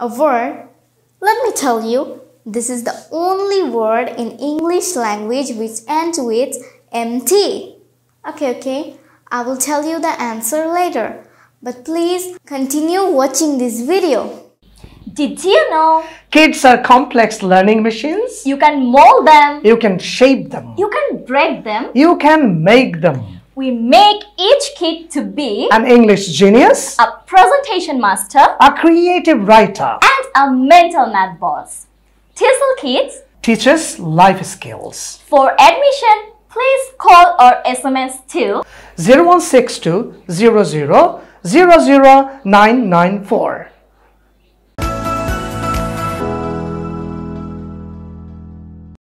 A word? Let me tell you, this is the only word in English language which ends with MT. Okay, okay. I will tell you the answer later. But please continue watching this video. Did you know? Kids are complex learning machines. You can mold them. You can shape them. You can break them. You can make them. We make each kid to be an English genius, a presentation master, a creative writer, and a mental math boss. Tissel Kids teaches life skills. For admission, please call or SMS to 0162 00